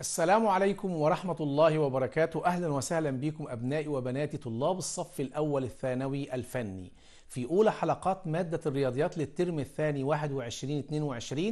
السلام عليكم ورحمة الله وبركاته أهلا وسهلا بكم أبنائي وبناتي طلاب الصف الأول الثانوي الفني في أولى حلقات مادة الرياضيات للترم الثاني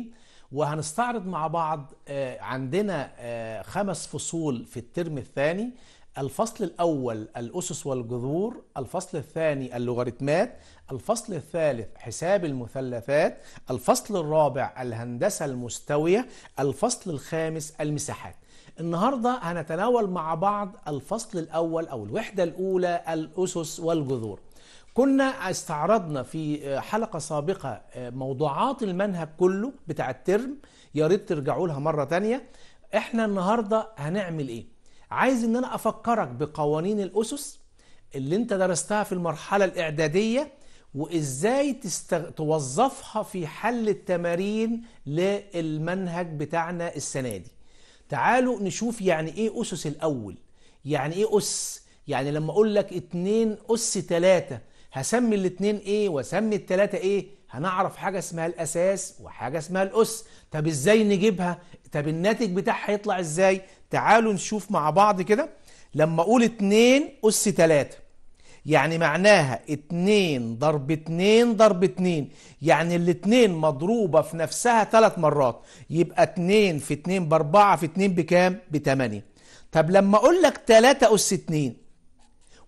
21-22 وهنستعرض مع بعض آه، عندنا آه، خمس فصول في الترم الثاني الفصل الأول الأسس والجذور الفصل الثاني اللوغاريتمات الفصل الثالث حساب المثلثات الفصل الرابع الهندسة المستوية الفصل الخامس المساحات النهاردة هنتناول مع بعض الفصل الأول أو الوحدة الأولى الأسس والجذور كنا استعرضنا في حلقة سابقة آه، موضوعات المنهج كله بتاع الترم يا ريت ترجعوا لها مرة تانية احنا النهاردة هنعمل ايه عايز ان انا افكرك بقوانين الاسس اللي انت درستها في المرحله الاعداديه وازاي تستغ... توظفها في حل التمارين للمنهج بتاعنا السنه دي تعالوا نشوف يعني ايه اسس الاول يعني ايه اس يعني لما اقول لك اتنين اس تلاتة هسمي الاتنين ايه واسمي التلاتة ايه هنعرف حاجه اسمها الاساس وحاجه اسمها الاس طب ازاي نجيبها طب الناتج بتاعها هيطلع ازاي تعالوا نشوف مع بعض كده لما اقول 2 اس 3 يعني معناها 2 ضرب 2 ضرب 2 يعني الاثنين مضروبة في نفسها ثلاث مرات يبقى 2 في 2 ب 4 في 2 بكام ب 8 طب لما اقول لك 3 اس 2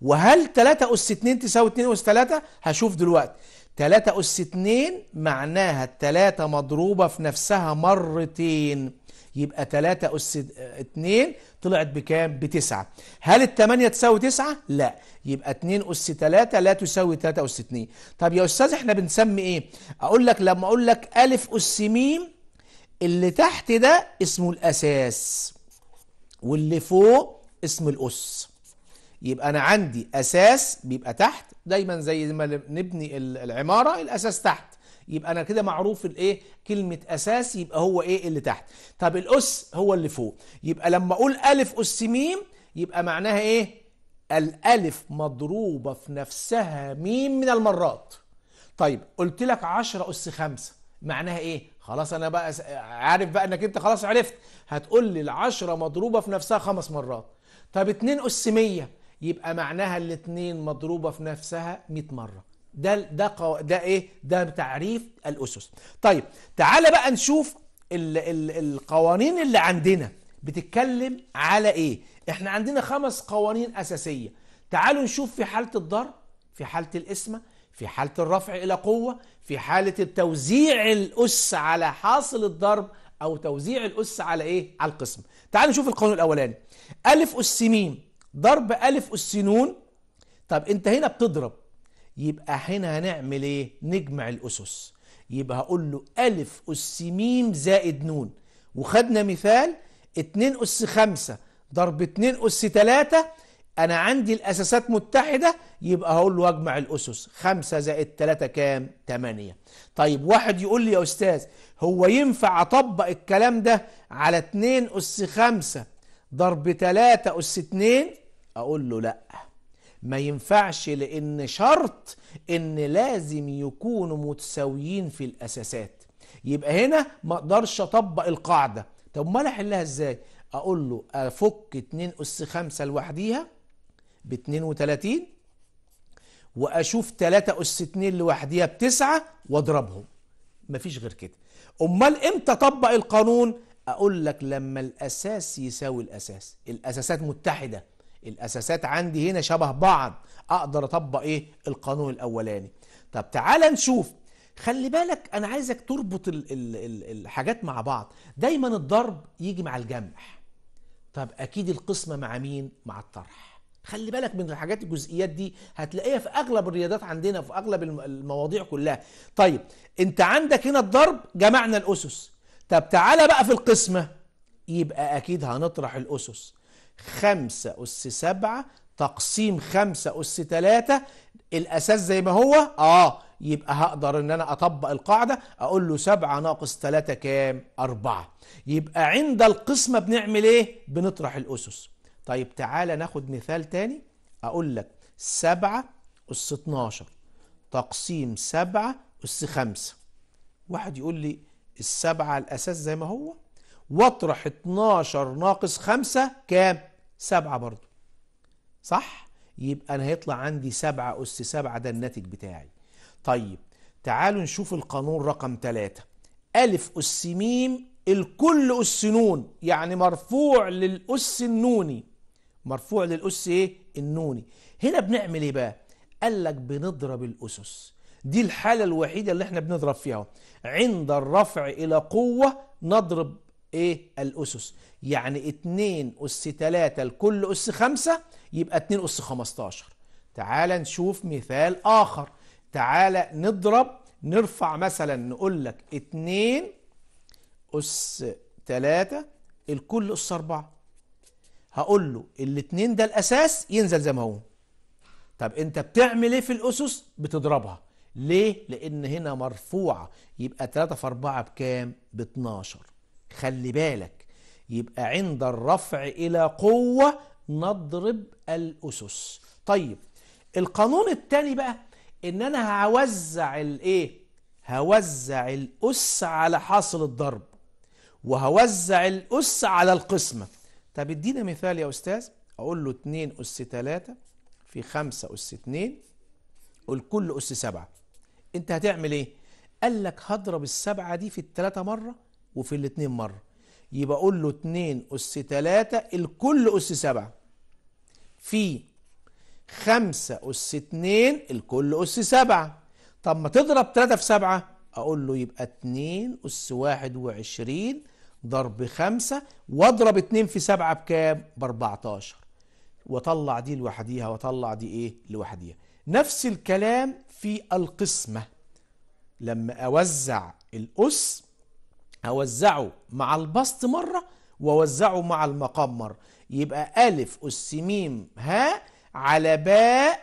وهل 3 اس 2 تساوي 2 اس 3 هشوف دلوقتي 3 اس 2 معناها التلاتة مضروبة في نفسها مرتين يبقى 3 أس 2 طلعت بكام؟ بتسعة هل التمانية تساوي تسعة؟ لا يبقى 2 أس 3 لا تساوي 3 أس 2 طب يا أستاذ احنا بنسمي إيه؟ أقول لك لما أقول لك أ أس م اللي تحت ده اسمه الأساس واللي فوق اسم الأس يبقى أنا عندي أساس بيبقى تحت دايما زي ما نبني العمارة الأساس تحت يبقى انا كده معروف الايه كلمه اساس يبقى هو ايه اللي تحت طب الاس هو اللي فوق يبقى لما اقول الف اس ميم يبقى معناها ايه الالف مضروبه في نفسها ميم من المرات طيب قلت لك 10 اس 5 معناها ايه خلاص انا بقى عارف بقى انك انت خلاص عرفت هتقول لي ال10 مضروبه في نفسها خمس مرات طب 2 اس 100 يبقى معناها الاثنين مضروبه في نفسها 100 مره ده ده ده ايه ده تعريف الاسس طيب تعال بقى نشوف الـ الـ القوانين اللي عندنا بتتكلم على ايه احنا عندنا خمس قوانين اساسيه تعالوا نشوف في حاله الضرب في حاله القسمه في حاله الرفع الى قوه في حاله توزيع الاس على حاصل الضرب او توزيع الاس على ايه على القسم تعالوا نشوف القانون الاولاني الف اس م ضرب الف اس ن طب انت هنا بتضرب يبقى هنا هنعمل ايه نجمع الاسس يبقى هقول له الف اس م زائد نون وخدنا مثال 2 اس 5 ضرب 2 اس 3 انا عندي الاساسات متحده يبقى هقول له اجمع الاسس 5 زائد 3 كام 8 طيب واحد يقول لي يا استاذ هو ينفع اطبق الكلام ده على 2 اس 5 ضرب 3 اس 2 اقول له لا ما ينفعش لان شرط ان لازم يكونوا متساويين في الاساسات يبقى هنا ما اقدرش اطبق القاعده طب امال احلها ازاي اقول له افك 2 اس 5 لوحديها ب 32 واشوف 3 اس 2 لوحديها بتسعة واضربهم مفيش غير كده امال امتى اطبق القانون اقول لك لما الاساس يساوي الاساس الاساسات متحده الاساسات عندي هنا شبه بعض اقدر اطبق ايه القانون الاولاني طب تعال نشوف خلي بالك انا عايزك تربط الـ الـ الـ الحاجات مع بعض دايما الضرب يجي مع الجمع طب اكيد القسمه مع مين مع الطرح خلي بالك من الحاجات الجزئيات دي هتلاقيها في اغلب الرياضات عندنا في اغلب المواضيع كلها طيب انت عندك هنا الضرب جمعنا الاسس طب تعالى بقى في القسمه يبقى اكيد هنطرح الاسس خمسة أس سبعة تقسيم خمسة أس تلاتة الأساس زي ما هو آه يبقى هقدر إن أنا أطبق القاعدة أقول له سبعة ناقص تلاتة كام أربعة يبقى عند القسمة بنعمل إيه بنطرح الأسس طيب تعالى ناخد مثال تاني أقول لك سبعة أس اتناشر تقسيم سبعة أس خمسة واحد يقول لي السبعة الأساس زي ما هو واطرح 12 ناقص 5 كام 7 برضو صح يبقى انا هيطلع عندي 7 اس 7 ده الناتج بتاعي طيب تعالوا نشوف القانون رقم 3 ألف أس ميم الكل أس نون يعني مرفوع للأس النوني مرفوع للأس إيه؟ النوني هنا بنعمل إيه بقى؟ قال لك بنضرب الأسس دي الحالة الوحيدة اللي احنا بنضرب فيها عند الرفع إلى قوة نضرب ايه الاسس يعني 2 اس 3 لكل اس 5 يبقى 2 اس 15 تعالى نشوف مثال اخر تعالى نضرب نرفع مثلا نقول لك 2 اس 3 الكل اس 4 هقول له الاثنين ده الاساس ينزل زي ما هو طب انت بتعمل ايه في الاسس بتضربها ليه لان هنا مرفوعه يبقى 3 في 4 بكام ب 12 خلي بالك يبقى عند الرفع إلى قوة نضرب الأسس طيب القانون الثاني بقى إن أنا هوزع الإيه هوزع الأس على حاصل الضرب وهوزع الأس على القسمة طب ادينا مثال يا أستاذ أقول له 2 أس 3 في 5 أس 2 قول كل أس 7 أنت هتعمل إيه؟ قال لك هضرب السبعة دي في الثلاثه مرة وفي الاثنين مرة يبقى اقول له اتنين اس تلاتة الكل اس سبعة في خمسة اس اتنين الكل اس سبعة طب ما تضرب تلاتة في سبعة اقول له يبقى اتنين اس واحد وعشرين ضرب خمسة واضرب اتنين في سبعة بكام باربعتاشر وطلع دي لوحديها وطلع دي ايه لوحديها نفس الكلام في القسمة لما اوزع الاس هوزعه مع البسط مرة ووزعه مع المقام مرة يبقى ألف أس ميم هاء على باء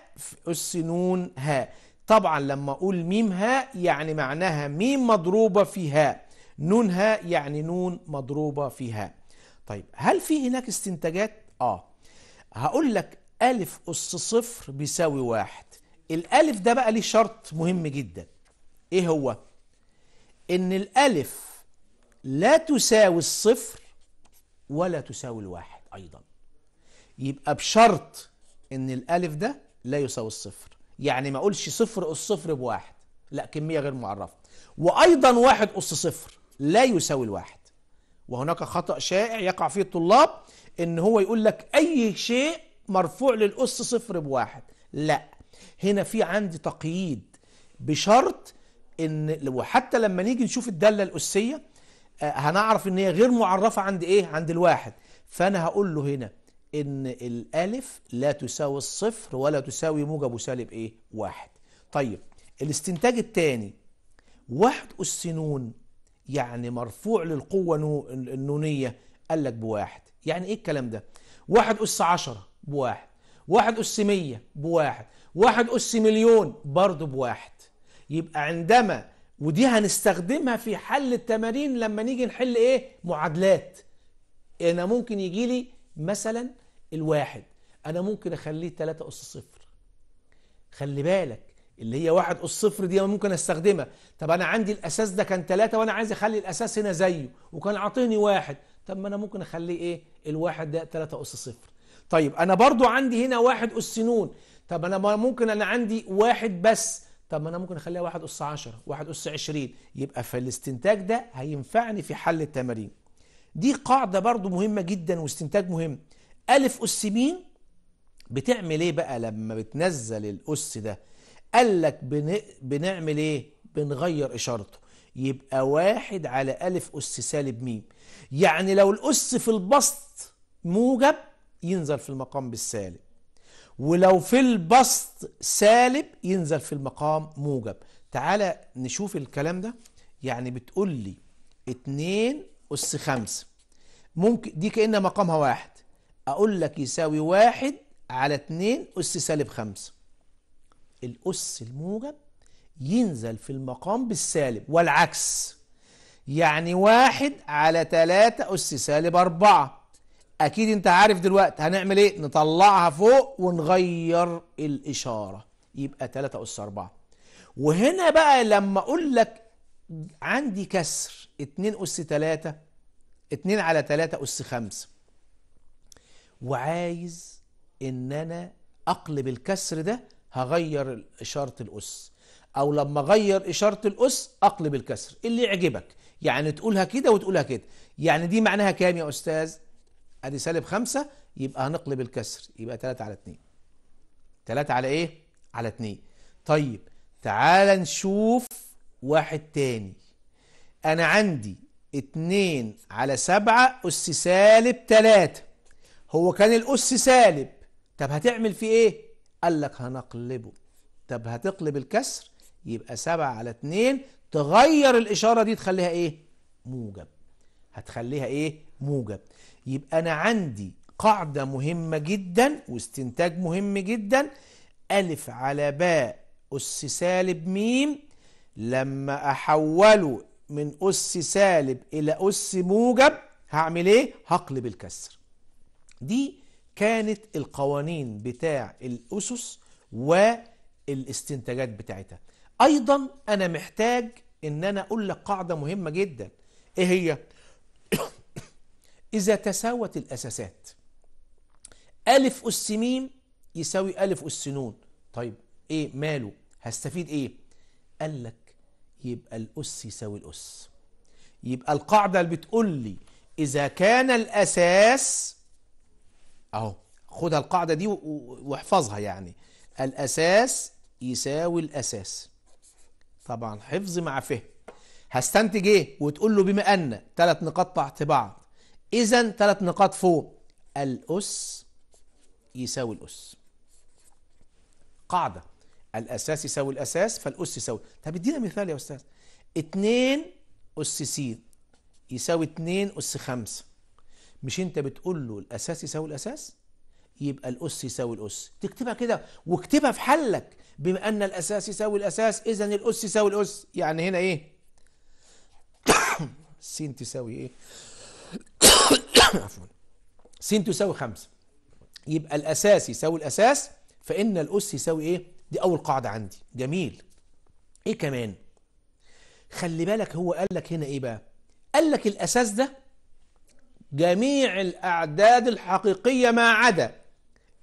أس نون هاء طبعا لما أقول ميم هاء يعني معناها ميم مضروبة في هاء نون هاء يعني نون مضروبة في هاء طيب هل في هناك استنتاجات؟ آه هقول لك ألف أس صفر بيساوي واحد الألف ده بقى ليه شرط مهم جدا إيه هو؟ إن الألف لا تساوي الصفر ولا تساوي الواحد أيضا يبقى بشرط إن الألف ده لا يساوي الصفر يعني ما أقولش صفر أس صفر بواحد لا كمية غير معرفة وأيضا واحد أس صفر لا يساوي الواحد وهناك خطأ شائع يقع فيه الطلاب إن هو يقول لك أي شيء مرفوع للأس صفر بواحد لا هنا في عندي تقييد بشرط ان وحتى لما نيجي نشوف الداله الاسيه آه، هنعرف ان هي غير معرفه عند ايه عند الواحد فانا هقول له هنا ان الالف لا تساوي الصفر ولا تساوي موجب وسالب ايه واحد طيب الاستنتاج الثاني واحد اس نون يعني مرفوع للقوة النونية قال لك بواحد يعني ايه الكلام ده واحد أس عشرة بواحد واحد أس مية بواحد واحد أس مليون برضه بواحد يبقى عندما ودي هنستخدمها في حل التمارين لما نيجي نحل ايه معادلات انا ممكن يجي لي مثلا الواحد انا ممكن اخليه 3 اس صفر خلي بالك اللي هي واحد اس صفر دي ممكن استخدمها طب انا عندي الاساس ده كان 3 وانا عايز اخلي الاساس هنا زيه وكان عاطيني واحد طب ما انا ممكن اخليه ايه الواحد ده 3 اس صفر طيب انا برضو عندي هنا واحد اس نون طب انا ممكن انا عندي واحد بس طب ما انا ممكن اخليها واحد اس 10 واحد اس 20 يبقى فالاستنتاج ده هينفعني في حل التمارين دي قاعده برضو مهمه جدا واستنتاج مهم الف اس ب بتعمل ايه بقى لما بتنزل الاس ده قال لك بن... بنعمل ايه بنغير اشارته يبقى واحد على الف اس سالب م يعني لو الاس في البسط موجب ينزل في المقام بالسالب ولو في البسط سالب ينزل في المقام موجب تعالى نشوف الكلام ده يعني بتقول لي 2 أس 5 ممكن دي كأنها مقامها واحد أقول لك يساوي واحد على 2 أس سالب 5 الأس الموجب ينزل في المقام بالسالب والعكس يعني واحد على 3 أس سالب 4 اكيد انت عارف دلوقتي هنعمل ايه نطلعها فوق ونغير الاشاره يبقى 3 اس 4 وهنا بقى لما اقول لك عندي كسر 2 اس 3 2 على 3 اس 5 وعايز ان انا اقلب الكسر ده هغير اشاره الاس او لما اغير اشاره الاس اقلب الكسر اللي يعجبك يعني تقولها كده وتقولها كده يعني دي معناها كام يا استاذ ادي سالب خمسة يبقى هنقلب الكسر يبقى 3 على 2 3 على ايه على 2 طيب تعال نشوف واحد تاني انا عندي 2 على 7 اس سالب 3 هو كان الاس سالب طب هتعمل فيه ايه قال لك هنقلبه طب هتقلب الكسر يبقى 7 على 2 تغير الاشاره دي تخليها ايه موجب هتخليها ايه موجب يبقى أنا عندي قاعدة مهمة جدا واستنتاج مهم جدا ألف على باء أس سالب ميم لما أحوله من أس سالب إلى أس موجب هعمل إيه؟ هقلب الكسر دي كانت القوانين بتاع الأسس والاستنتاجات بتاعتها أيضا أنا محتاج إن أنا أقول لك قاعدة مهمة جدا إيه هي؟ إذا تساوت الأساسات ألف أس ميم يساوي ألف أس نون طيب إيه ماله هستفيد إيه قال لك يبقى الأس يساوي الأس يبقى القاعدة اللي بتقول لي إذا كان الأساس أهو خدها القاعدة دي واحفظها يعني الأساس يساوي الأساس طبعا حفظ مع فهم هستنتج ايه وتقول له بما ان ثلاث نقاط تحت بعض إذا ثلاث نقاط فوق الأس يساوي الأس قاعدة الأساس يساوي الأساس فالأس يساوي طب ادينا مثال يا أستاذ 2 أس س يساوي 2 أس 5 مش أنت بتقول له الأساس يساوي الأساس؟ يبقى الأس يساوي الأس تكتبها كده واكتبها في حلك بما أن الأساس يساوي الأساس إذا الأس يساوي الأس يعني هنا إيه؟ س تساوي إيه؟ عفوا س تساوي 5 يبقى الأساس يساوي الأساس فإن الأس يساوي إيه؟ دي أول قاعدة عندي جميل إيه كمان؟ خلي بالك هو قال لك هنا إيه بقى؟ قال لك الأساس ده جميع الأعداد الحقيقية ما عدا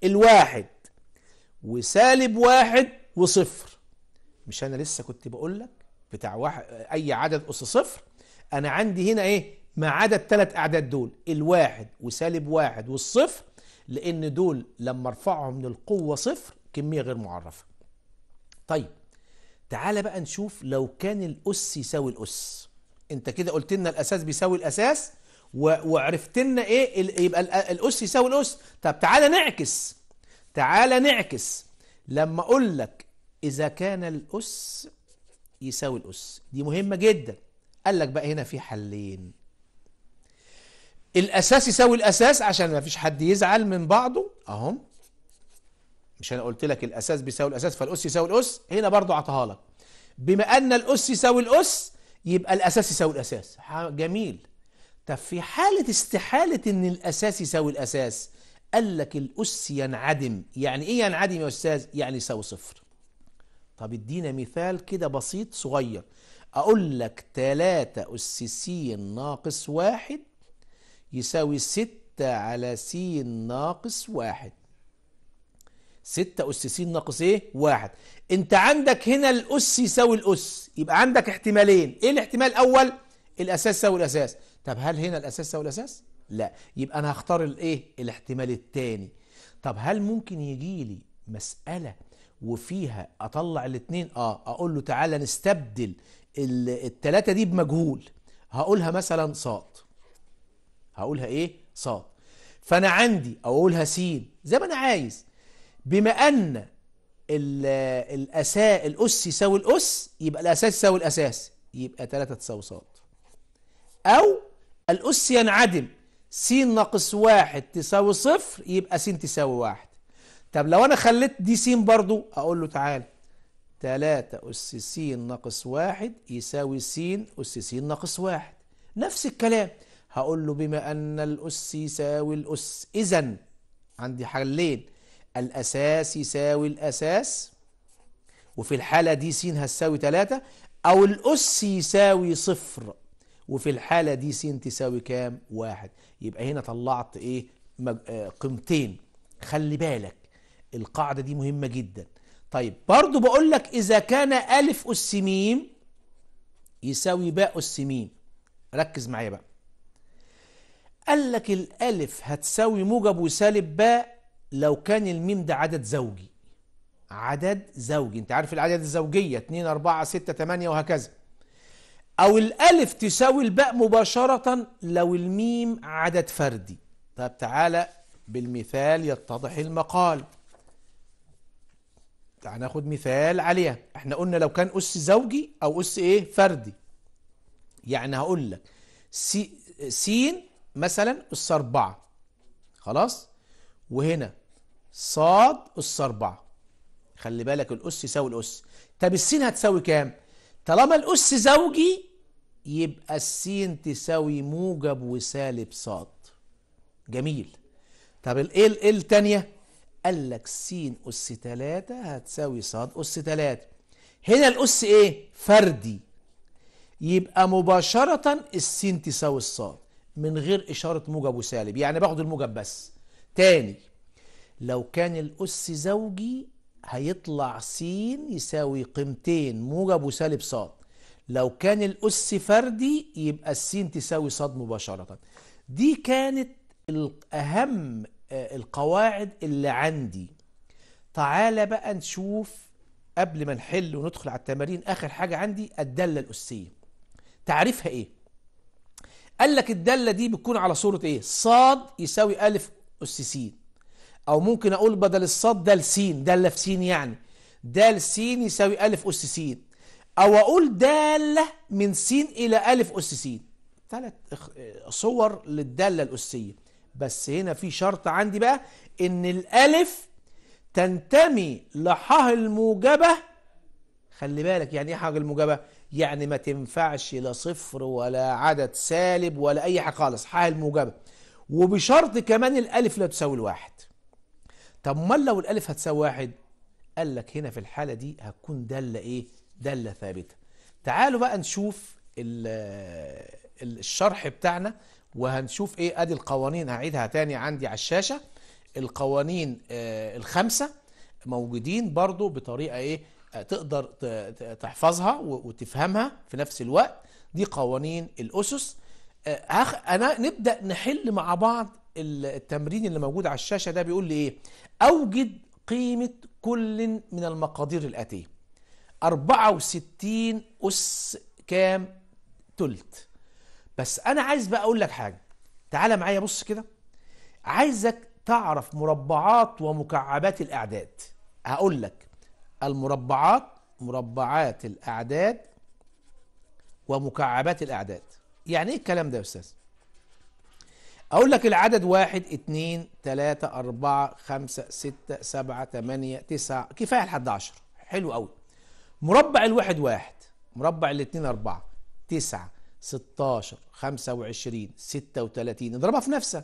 الواحد وسالب واحد وصفر مش أنا لسه كنت بقول لك بتاع واحد أي عدد أس صفر أنا عندي هنا إيه ما عدا الثلاث أعداد دول الواحد وسالب واحد والصفر لأن دول لما ارفعهم من القوة صفر كمية غير معرفة طيب تعال بقى نشوف لو كان الأس يساوي الأس انت كده قلت لنا الأساس بيساوي الأساس وعرفت لنا ايه يبقى الأس يساوي الأس طب تعال نعكس تعال نعكس لما أقول لك إذا كان الأس يساوي الأس دي مهمة جدا قال لك بقى هنا في حلين الاساس يساوي الاساس عشان ما فيش حد يزعل من بعضه اهم مش انا قلت لك الاساس بيساوي الاساس فالاس يساوي الاس هنا برضو اعطاها لك بما ان الاس يساوي الاس يبقى الاساس يساوي الاساس جميل طب في حاله استحاله ان الاساس يساوي الاساس قال لك الاس ينعدم يعني ايه ينعدم يا استاذ يعني يساوي صفر طب ادينا مثال كده بسيط صغير اقول لك 3 اس س ناقص واحد يساوي ستة على س ناقص واحد ستة أس س ناقص إيه؟ واحد أنت عندك هنا الأس يساوي الأس يبقى عندك احتمالين إيه الاحتمال الأول؟ الأساس يساوي الأساس طب هل هنا الأساس يساوي الأساس؟ لا يبقى أنا هختار الإيه؟ الاحتمال الثاني طب هل ممكن يجي لي مسألة وفيها أطلع الاثنين آه أقول له تعالى نستبدل التلاتة دي بمجهول هقولها مثلا صاد هقولها ايه ص فانا عندي او اقولها س زي ما انا عايز بما ان الاساء الاس يساوي الاس يبقى الاساس يساوي الاساس يبقى 3 تساوي ص او الاس ينعدم س ناقص 1 تساوي صفر يبقى س تساوي 1 طب لو انا خليت دي س برضو اقول له تعالى 3 اس س ناقص 1 يساوي س اس س ناقص 1 نفس الكلام هقول له بما أن الأس يساوي الأس إذا عندي حلين الأساس يساوي الأساس وفي الحالة دي س هتساوي 3 أو الأس يساوي صفر وفي الحالة دي س تساوي كام؟ واحد يبقى هنا طلعت إيه؟ آه، قيمتين خلي بالك القاعدة دي مهمة جدا طيب برضو بقول لك إذا كان ألف أس م يساوي باء أس م ركز معايا بقى قال لك الألف هتساوي موجب وسالب باء لو كان الميم ده عدد زوجي عدد زوجي انت عارف العدد الزوجية 2 4 6 8 وهكذا او الالف تساوي الباء مباشرة لو الميم عدد فردي طب تعالى بالمثال يتضح المقال تعال ناخد مثال عليها احنا قلنا لو كان اس زوجي او اس ايه فردي يعني هقول لك سين مثلا أس 4 خلاص وهنا ص أس 4 خلي بالك الأس يساوي الأس طب السين هتساوي كام؟ طالما الأس زوجي يبقى السين تساوي موجب وسالب ص جميل طب الايه الايه الثانية قال لك س أس 3 هتساوي ص أس 3 هنا الأس إيه؟ فردي يبقى مباشرة السين تساوي الصاد من غير إشارة موجب وسالب يعني باخد الموجب بس تاني لو كان الأس زوجي هيطلع س يساوي قيمتين موجب وسالب ص لو كان الأس فردي يبقى السين تساوي ص مباشرة دي كانت أهم آه، القواعد اللي عندي تعالى بقى نشوف قبل ما نحل وندخل على التمارين آخر حاجة عندي الدالة الأسية تعريفها إيه؟ قال لك الدالة دي بتكون على صورة ايه صاد يساوي ألف أس س أو ممكن أقول بدل الصاد دال س دالة في س يعني دال س يساوي ألف أس س أو أقول دالة من س إلى ألف أس س ثلاث صور للدالة الأسية بس هنا في شرط عندي بقى إن الألف تنتمي لحه الموجبة خلي بالك يعني إيه حاجة الموجبة؟ يعني ما تنفعش لا صفر ولا عدد سالب ولا اي حاجه خالص حاجه الموجبه وبشرط كمان الالف لا تساوي الواحد طب ما لو الالف هتساوي واحد قال لك هنا في الحاله دي هتكون داله ايه داله ثابته تعالوا بقى نشوف الشرح بتاعنا وهنشوف ايه ادي القوانين هعيدها تاني عندي على الشاشه القوانين آه الخمسه موجودين برضو بطريقه ايه تقدر تحفظها وتفهمها في نفس الوقت دي قوانين الأسس آه، أنا نبدأ نحل مع بعض التمرين اللي موجود على الشاشة ده بيقول لي إيه أوجد قيمة كل من المقادير الآتية 64 أس كام تلت بس أنا عايز بقى أقول لك حاجة تعالى معايا بص كده عايزك تعرف مربعات ومكعبات الأعداد هقول لك المربعات مربعات الأعداد ومكعبات الأعداد يعني إيه الكلام ده يا أستاذ؟ أقول لك العدد واحد اتنين تلاتة أربعة خمسة ستة سبعة تمانية تسعة كفاية لحد عشر حلو قوي مربع الواحد واحد مربع الاتنين أربعة تسعة ستاشر خمسة وعشرين ستة وتلاتين اضربها في نفسها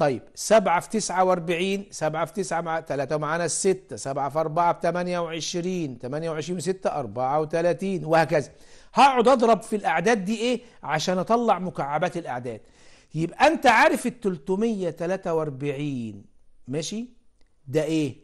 طيب 7 في 49 7 في 9 مع 3 معانا 6 7 في 4 ب 28 28 في 6 34 وهكذا هقعد اضرب في الاعداد دي ايه عشان اطلع مكعبات الاعداد يبقى انت عارف ال 343 ماشي ده ايه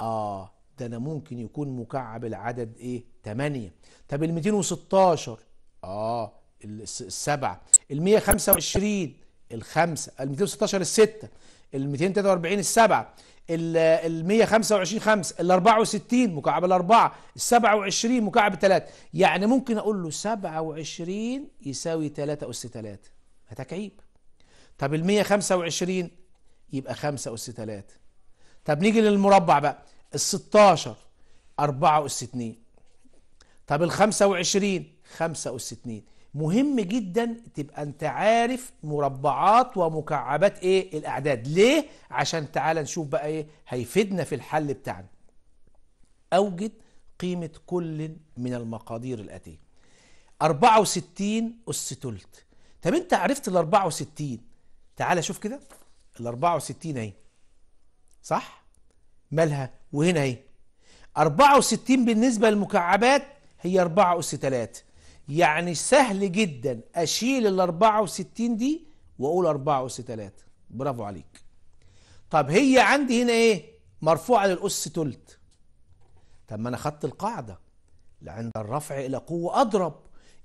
اه ده انا ممكن يكون مكعب العدد ايه 8 طب ال 216 اه السبعه ال 125 الخمسه ال 216 السته ال 243 السبعه ال 125 5 ال 64 مكعب الأربعة ال 27 مكعب 3 يعني ممكن أقول له 27 يساوي 3 أس 3 تكعيب طب ال 125 يبقى 5 أس 3 طب نيجي للمربع بقى ال 16 4 أس 2 طب ال 25 5 أس 2 مهم جدا تبقى انت عارف مربعات ومكعبات ايه الاعداد ليه عشان تعال نشوف بقى ايه هيفيدنا في الحل بتاعنا اوجد قيمة كل من المقادير الاتية 64 اس تلت طب انت عرفت ال 64 تعال شوف كده ال 64 اهي صح مالها وهنا اهي 64 بالنسبة للمكعبات هي 4 اس 3 يعني سهل جدا اشيل ال 64 دي واقول 4 اس 3 برافو عليك طب هي عندي هنا ايه مرفوعه للاس تلت طب ما انا خدت القاعده عند الرفع الى قوه اضرب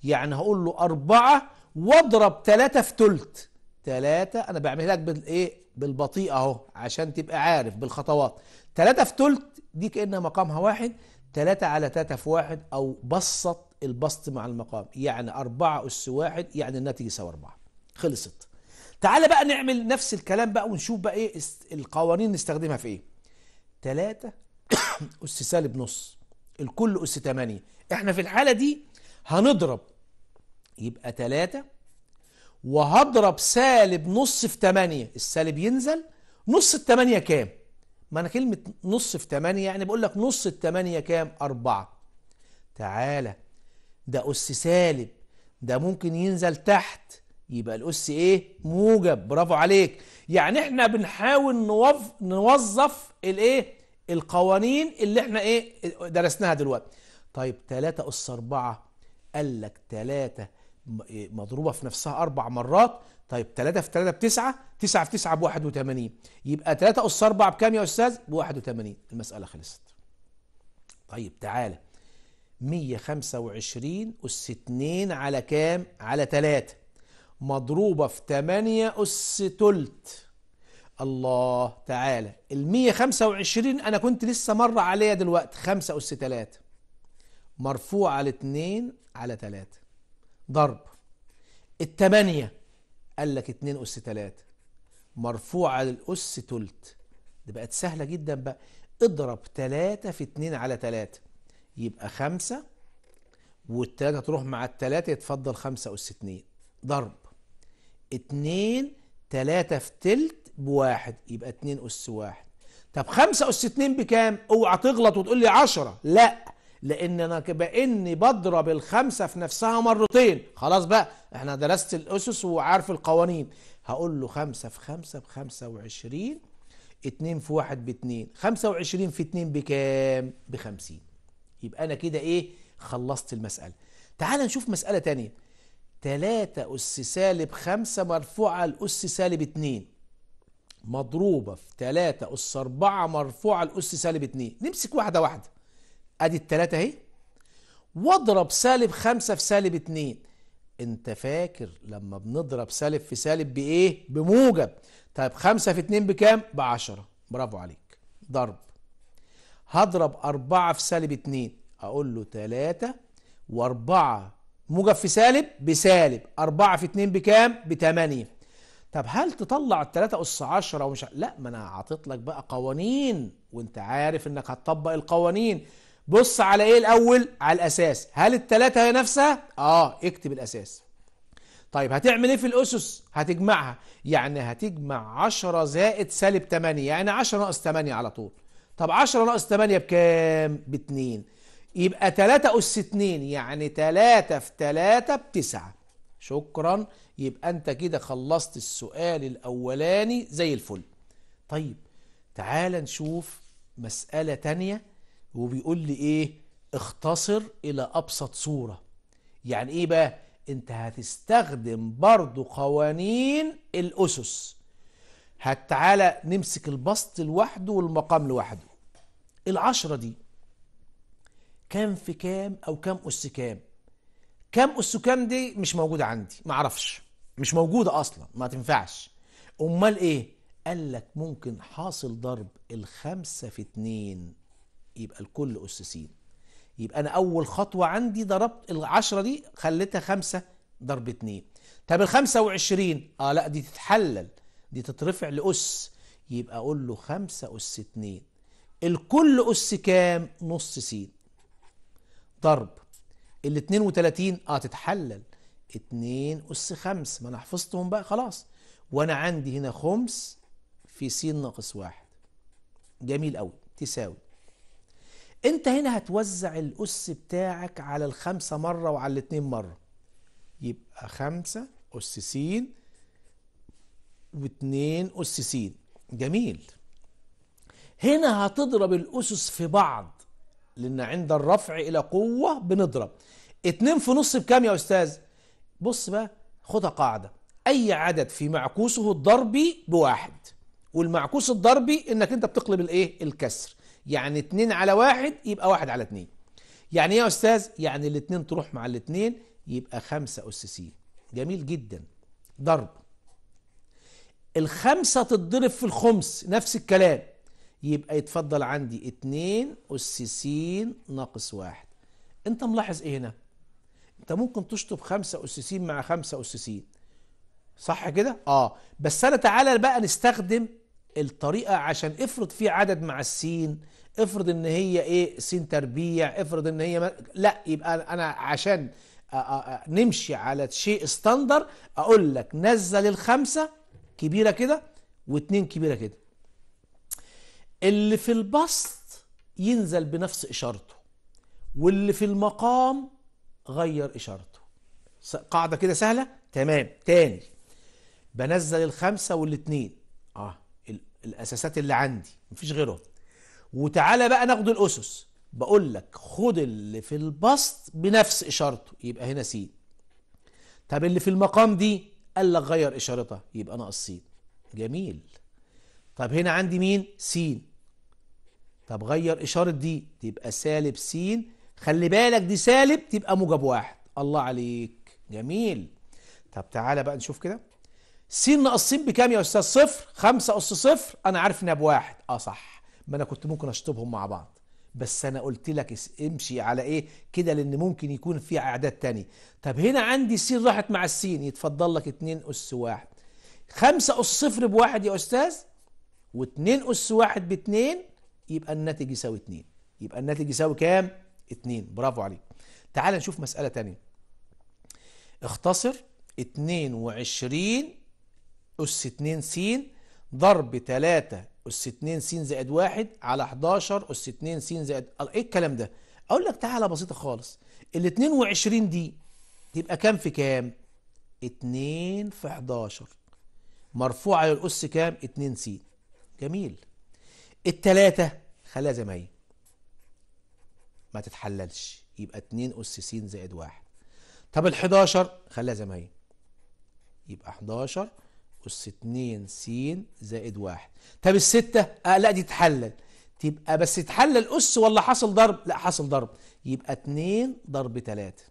يعني هقول له 4 واضرب 3 في تلت 3 انا بعملها لك بالايه بالبطيء اهو عشان تبقى عارف بالخطوات 3 في تلت دي كانها مقامها واحد 3 على 3 في واحد او بسط البسط مع المقام يعني أربعة أس واحد يعني الناتج يساوي أربعة خلصت تعالى بقى نعمل نفس الكلام بقى ونشوف بقى إيه القوانين نستخدمها في إيه تلاتة أس سالب نص الكل أس تمانية إحنا في الحالة دي هنضرب يبقى تلاتة وهضرب سالب نص في تمانية السالب ينزل نص التمانية كام ما انا كلمة نص في تمانية يعني بقول لك نص التمانية كام أربعة تعالى ده أس سالب ده ممكن ينزل تحت يبقى الأس إيه؟ موجب برافو عليك يعني إحنا بنحاول نوظف, نوظف الإيه؟ القوانين اللي إحنا إيه؟ درسناها دلوقتي طيب 3 أس 4 قال لك 3 إيه، مضروبة في نفسها أربع مرات طيب 3 في 3 ب 9 9 في 9 ب 81 يبقى 3 أس 4 بكام يا أستاذ؟ ب 81 المسألة خلصت طيب تعالى 125 أس 2 على كام؟ على 3 مضروبة في 8 أس تلت الله تعالى ال 125 أنا كنت لسه مرة عليها دلوقتي 5 أس 3 مرفوعة على 2 على 3 ضرب ال 8 قال لك 2 أس 3 مرفوعة على الأس تلت دي بقت سهلة جدا بقى اضرب 3 في 2 على 3 يبقى خمسة والتلاتة تروح مع التلاتة يتفضل خمسة أس اتنين ضرب اتنين تلاتة في تلت بواحد يبقى اتنين أس واحد طب خمسة أس اتنين بكام؟ اوعى تغلط وتقول لي عشرة لا لأن أنا كباني بضرب الخمسة في نفسها مرتين خلاص بقى احنا درست الأسس وعارف القوانين هقول له خمسة في خمسة بخمسة وعشرين اتنين في واحد باتنين خمسة وعشرين في اتنين بكام؟ بخمسين يبقى أنا كده إيه خلصت المسألة تعال نشوف مسألة تانية تلاتة أس سالب خمسة مرفوعة الأس سالب اتنين مضروبة في تلاتة أس أربعة مرفوعة الأس سالب اتنين نمسك واحدة واحدة أدي التلاتة أهي واضرب سالب خمسة في سالب اتنين أنت فاكر لما بنضرب سالب في سالب بإيه؟ بموجب طيب خمسة في اتنين بكام؟ بعشرة برافو عليك ضرب هضرب أربعة في سالب اتنين أقول له تلاتة وأربعة موجب في سالب بسالب أربعة في اتنين بكام بتمانية طب هل تطلع التلاتة أس عشرة ومش لا ما أنا عطيت لك بقى قوانين وانت عارف انك هتطبق القوانين بص على ايه الاول على الاساس هل التلاتة هي نفسها اه اكتب الاساس طيب هتعمل ايه في الاسس هتجمعها يعني هتجمع عشرة زائد سالب تمانية يعني عشرة ناقص تمانية على طول طب 10 ناقص 8 بكام؟ ب 2 يبقى 3 أس 2 يعني 3 في 3 بتسعة شكرا يبقى أنت كده خلصت السؤال الأولاني زي الفل طيب تعال نشوف مسألة تانية وبيقول لي إيه اختصر إلى أبسط صورة يعني إيه بقى أنت هتستخدم برضو قوانين الأسس تعالى نمسك البسط لوحده والمقام لوحده العشرة دي كام في كام أو كام أس كام كام أس كام دي مش موجودة عندي معرفش مش موجودة أصلا ما تنفعش أمال إيه قال لك ممكن حاصل ضرب الخمسة في اتنين يبقى الكل أس سين يبقى أنا أول خطوة عندي ضربت العشرة دي خليتها خمسة ضرب اتنين طب الخمسة وعشرين آه لا دي تتحلل دي تترفع لأس يبقى أقول له خمسة أس اتنين الكل أس كام نص س ضرب ال 32 اه تتحلل 2 أس 5 ما أنا حفظتهم بقى خلاص وأنا عندي هنا خمس في س ناقص واحد جميل قوي تساوي أنت هنا هتوزع الأس بتاعك على الخمسة مرة وعلى الاثنين مرة يبقى 5 أس س واثنين أسسين جميل هنا هتضرب الأسس في بعض لأن عند الرفع إلى قوة بنضرب اتنين في نص بكام يا أستاذ بص بقى خدها قاعدة أي عدد في معكوسه الضربي بواحد والمعكوس الضربي إنك أنت بتقلب الإيه الكسر يعني اتنين على واحد يبقى واحد على اتنين يعني ايه يا أستاذ يعني الاتنين تروح مع الاتنين يبقى خمسة اس أسسين جميل جدا ضرب الخمسة تتضرب في الخمس نفس الكلام يبقى يتفضل عندي اتنين أس س ناقص واحد انت ملاحظ ايه هنا انت ممكن تشطب خمسة أس س مع خمسة أس س صح كده اه بس انا تعالى بقى نستخدم الطريقة عشان افرض في عدد مع السين افرض ان هي ايه س تربيع افرض ان هي ما... لا يبقى انا عشان أ أ أ نمشي على شيء ستاندر اقول لك نزل الخمسة كبيرة كده واتنين كبيرة كده اللي في البسط ينزل بنفس إشارته واللي في المقام غير إشارته قاعدة كده سهلة تمام تاني بنزل الخمسة والاتنين اه الأساسات اللي عندي مفيش غيرهم وتعالى بقى ناخد الأسس بقول لك خد اللي في البسط بنفس إشارته يبقى هنا س طب اللي في المقام دي قال لك غير إشارتها يبقى ناقص س جميل طب هنا عندي مين س طب غير إشارة دي تبقى سالب س خلي بالك دي سالب تبقى موجب واحد الله عليك جميل طب تعالى بقى نشوف كده س ناقص س بكام يا أستاذ صفر خمسة أس صفر أنا عارف إنها بواحد أه صح ما أنا كنت ممكن أشطبهم مع بعض بس انا قلت لك امشي على ايه كده لان ممكن يكون في اعداد تاني طب هنا عندي السين راحت مع السين يتفضل لك 2 اس 1 5 اس صفر بواحد يا استاذ و2 اس واحد ب2 يبقى الناتج يساوي 2 يبقى الناتج يساوي كام 2 برافو عليك تعال نشوف مساله تانية اختصر 22 اس 2 س ضرب 3 أس 2 س زائد 1 على 11 أس 2 س زائد إيه الكلام ده؟ أقول لك تعالى بسيطة خالص ال 22 دي تبقى كام في كام؟ 2 في 11 مرفوعة للأس كام؟ 2 س جميل التلاتة خليها زي ما هي ما تتحللش يبقى 2 أس س زائد 1 طب ال 11 خليها زي ما هي يبقى 11 أس 2 س زائد واحد طب الستة آه لا دي تحلل تبقى بس تحلل أس ولا حصل ضرب لا حصل ضرب يبقى 2 ضرب 3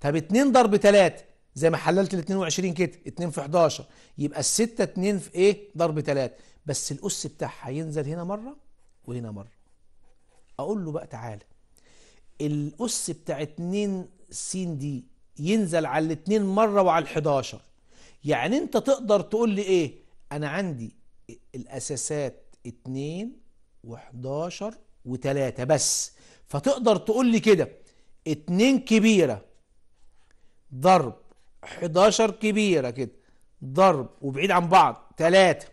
طب 2 ضرب 3 زي ما حللت ال 22 كده 2 في 11 يبقى الستة 2 في ايه ضرب 3 بس الأس بتاعها ينزل هنا مرة وهنا مرة أقول له بقى تعالى الأس بتاع 2 س دي ينزل على 2 مرة وعلى ال 11 يعني انت تقدر تقول لي ايه انا عندي الاساسات اتنين وحداشر وتلاتة بس فتقدر تقول لي كده اتنين كبيرة ضرب حداشر كبيرة كده ضرب وبعيد عن بعض تلاتة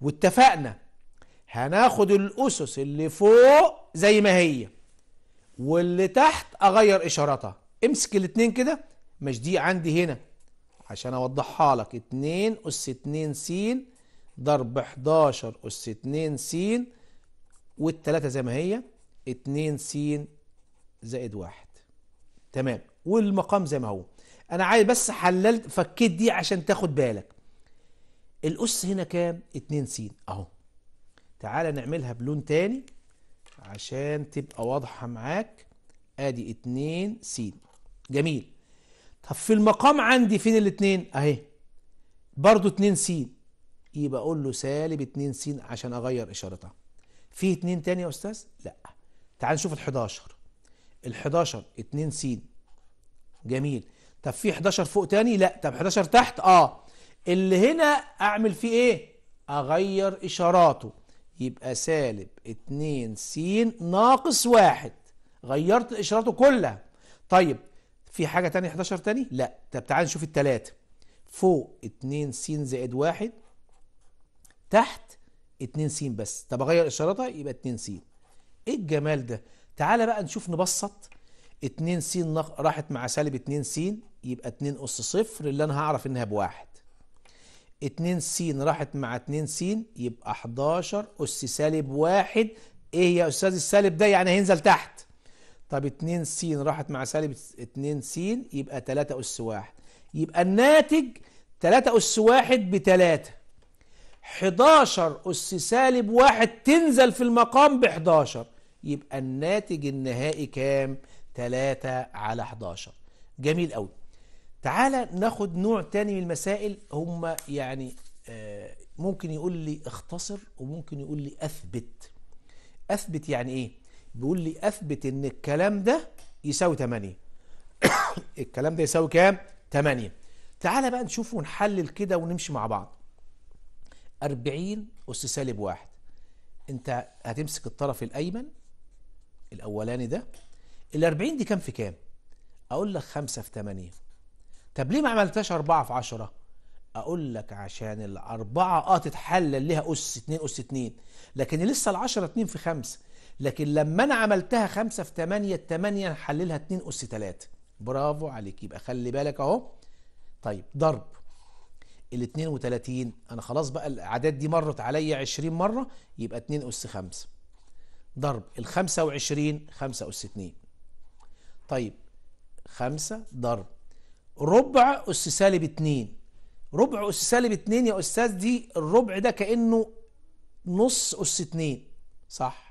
واتفقنا هناخد الاسس اللي فوق زي ما هي واللي تحت اغير اشارتها امسك الاتنين كده مش دي عندي هنا عشان اوضحها لك 2 اس 2 س ضرب 11 اس 2 س والتلاتة زي ما هي 2 س زائد 1 تمام والمقام زي ما هو انا عايز بس حللت فكيت دي عشان تاخد بالك الاس هنا كام 2 س اهو تعالى نعملها بلون تاني عشان تبقى واضحة معاك ادي 2 س جميل طب في المقام عندي فين الاتنين اهي برضو اتنين س يبقى اقول له سالب اتنين س عشان اغير اشارتها في اتنين تاني يا استاذ لا تعال نشوف ال11 ال11 اتنين س جميل طب في 11 فوق تاني لا طب 11 تحت اه اللي هنا اعمل فيه ايه اغير اشاراته يبقى سالب 2 س ناقص واحد غيرت اشاراته كلها طيب في حاجة تانية 11 تاني؟ لا طب تعال نشوف التلاتة فوق 2 س زائد 1 تحت 2 س بس طب اغير اشارتها يبقى 2 س ايه الجمال ده تعالى بقى نشوف نبسط 2 س راحت مع سالب 2 س يبقى 2 اس صفر اللي انا هعرف انها بواحد 2 س راحت مع 2 س يبقى 11 اس سالب واحد ايه يا استاذ السالب ده يعني هينزل تحت طب 2 س راحت مع سالب 2 س يبقى 3 أس 1 يبقى الناتج 3 أس 1 ب 3 11 أس سالب 1 تنزل في المقام ب 11 يبقى الناتج النهائي كام؟ 3 على 11 جميل قوي تعالى ناخد نوع تاني من المسائل هم يعني آه، ممكن يقول لي اختصر وممكن يقول لي اثبت اثبت يعني ايه بيقول لي اثبت ان الكلام ده يساوي 8 الكلام ده يساوي كام 8 تعالى بقى نشوف ونحلل كده ونمشي مع بعض 40 اس سالب 1 انت هتمسك الطرف الايمن الاولاني ده ال 40 دي كام في كام اقول لك 5 في 8 طب ليه ما عملتهاش 4 في 10 اقول لك عشان الاربعه اه تتحلل ليها اس 2 اس 2 لكن لسه ال 10 2 في 5 لكن لما انا عملتها 5 في 8 8 هحللها 2 اس 3 برافو عليك يبقى خلي بالك اهو طيب ضرب ال 32 انا خلاص بقى الاعداد دي مرت عليا 20 مره يبقى 2 اس 5 ضرب ال 25 5 اس 2 طيب 5 ضرب ربع اس سالب 2 ربع اس سالب 2 يا استاذ دي الربع ده كانه نص اس 2 صح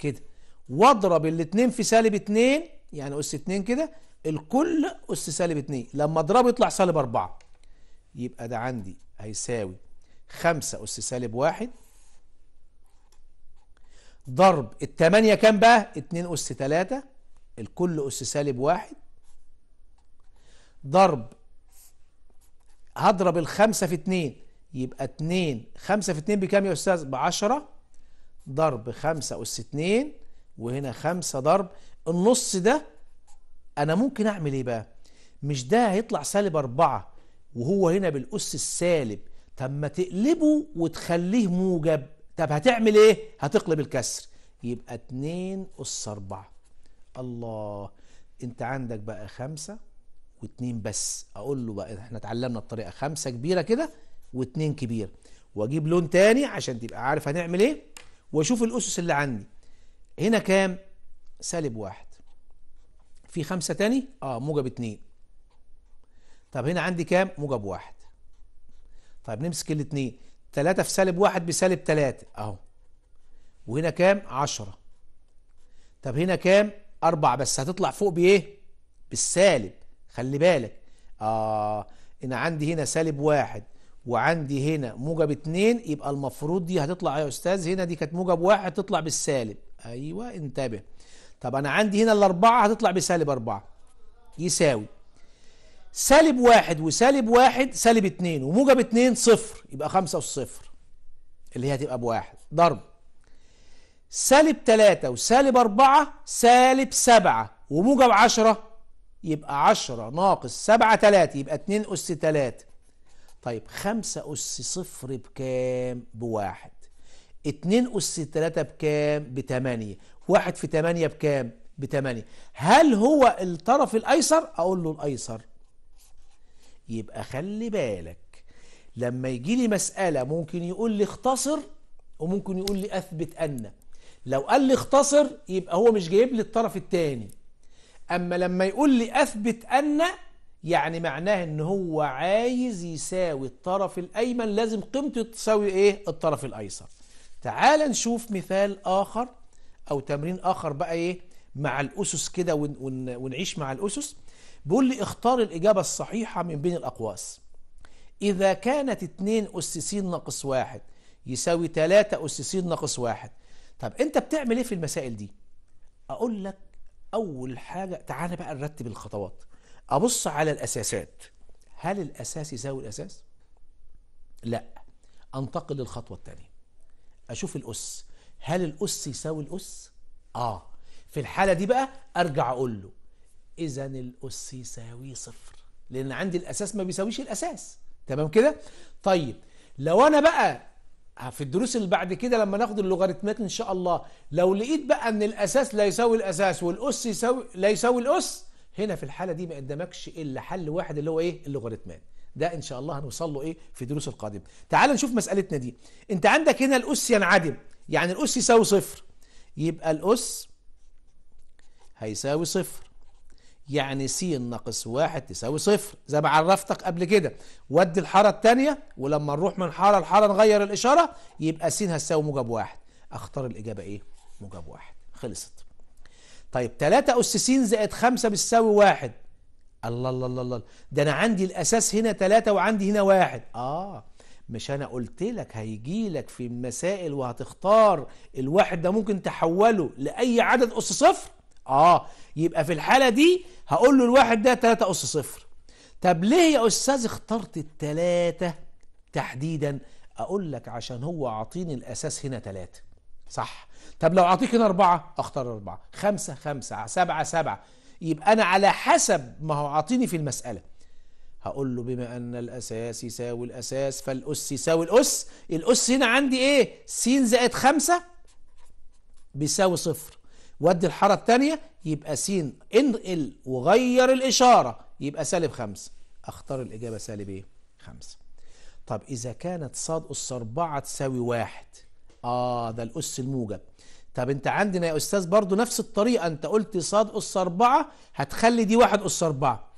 كده واضرب الاثنين في سالب اثنين يعني أس اثنين كده الكل أس سالب اثنين لما أضربه يطلع سالب أربعة يبقى ده عندي هيساوي خمسة أس سالب واحد ضرب الثمانيه كام بقى؟ اثنين أس ثلاثه الكل أس سالب واحد ضرب هضرب الخمسة في اثنين يبقى اثنين خمسة في اثنين بكام يا أستاذ؟ بعشرة ضرب خمسة أس اتنين وهنا خمسة ضرب النص ده أنا ممكن أعمل إيه بقى؟ مش ده هيطلع سالب أربعة وهو هنا بالأس السالب طب ما تقلبه وتخليه موجب طب هتعمل إيه؟ هتقلب الكسر يبقى اتنين أس أربعة الله أنت عندك بقى خمسة واتنين بس أقول له بقى إحنا اتعلمنا الطريقة خمسة كبيرة كده واتنين كبير وأجيب لون تاني عشان تبقى عارف هنعمل إيه واشوف الأسس اللي عندي هنا كام سالب واحد في خمسة تاني اه موجب اتنين طب هنا عندي كام موجب واحد طيب نمسك الاتنين تلاتة في سالب واحد بسالب تلاتة اهو وهنا كام عشرة طب هنا كام اربعة بس هتطلع فوق بايه بالسالب خلي بالك اه انا عندي هنا سالب واحد وعندي هنا موجب اتنين يبقى المفروض دي هتطلع أيوة يا استاذ هنا دي كانت موجب واحد تطلع بالسالب ايوه انتبه طب انا عندي هنا الاربعه هتطلع بسالب اربعه يساوي سالب واحد وسالب واحد سالب اتنين وموجب اتنين صفر يبقى خمسة وصفر اللي هي هتبقى بواحد ضرب سالب تلاتة وسالب أربعة سالب سبعة وموجب عشرة يبقى عشرة ناقص سبعة تلاتة يبقى اتنين أس تلاتة طيب خمسة أس صفر بكام بواحد اتنين أس تلاتة بكام بتمانية واحد في تمانية بكام بتمانية هل هو الطرف الأيسر أقول له الأيسر يبقى خلي بالك لما يجي لي مسألة ممكن يقول لي اختصر وممكن يقول لي أثبت أن لو قال لي اختصر يبقى هو مش جايب لي الطرف الثاني أما لما يقول لي أثبت أن يعني معناه ان هو عايز يساوي الطرف الايمن لازم قيمته تساوي ايه الطرف الايسر تعال نشوف مثال اخر او تمرين اخر بقى ايه مع الاسس كده ون ون ونعيش مع الاسس بيقول لي اختار الاجابه الصحيحه من بين الاقواس اذا كانت 2 اس س ناقص 1 يساوي 3 اس س ناقص 1 طب انت بتعمل ايه في المسائل دي اقول لك اول حاجه تعالى بقى نرتب الخطوات ابص على الاساسات هل الاساس يساوي الاساس لا انتقل للخطوه الثانيه اشوف الاس هل الاس يساوي الاس اه في الحاله دي بقى ارجع اقول له اذا الاس يساوي صفر لان عندي الاساس ما بيساويش الاساس تمام كده طيب لو انا بقى في الدروس اللي بعد كده لما ناخد اللوغاريتمات ان شاء الله لو لقيت بقى ان الاساس لا يساوي الاساس والاس يساوي لا يساوي الاس هنا في الحالة دي ما قدامكش إلا حل واحد اللي هو إيه اللوغاريتمان ده إن شاء الله هنوصل له إيه في الدروس القادمة تعال نشوف مسألتنا دي أنت عندك هنا الأس ينعدم يعني الأس يساوي صفر يبقى الأس هيساوي صفر يعني س ناقص واحد تساوي صفر زي ما عرفتك قبل كده ودي الحارة التانية ولما نروح من حارة لحارة نغير الإشارة يبقى س هتساوي موجب واحد اختار الإجابة إيه موجب واحد خلصت طيب 3 أس س زائد 5 بتساوي 1 الله الله الله الله ده أنا عندي الأساس هنا 3 وعندي هنا 1 آه مش أنا قلت لك هيجي لك في المسائل وهتختار الواحد ده ممكن تحوله لأي عدد أس صفر آه يبقى في الحالة دي هقول له الواحد ده 3 أس صفر طب ليه يا أستاذ اخترت الثلاثة تحديدا أقول لك عشان هو عاطيني الأساس هنا ثلاثة صح طب لو اعطيك هنا اربعة اختار اربعة خمسة خمسة سبعة سبعة يبقى انا على حسب ما هو عاطيني في المسألة هقول له بما ان الاساس يساوي الاساس فالاس يساوي الاس الاس هنا عندي ايه س زائد خمسة بيساوي صفر ودي الحارة الثانيه يبقى س انقل وغير الاشارة يبقى سالب خمسة اختار الاجابة سالب ايه خمسة طب اذا كانت صاد اس اربعة تساوي واحد اه ده الأس الموجب طب انت عندنا يا استاذ برضو نفس الطريقة انت قلت صاد أس أربعة هتخلي دي واحد أس أربعة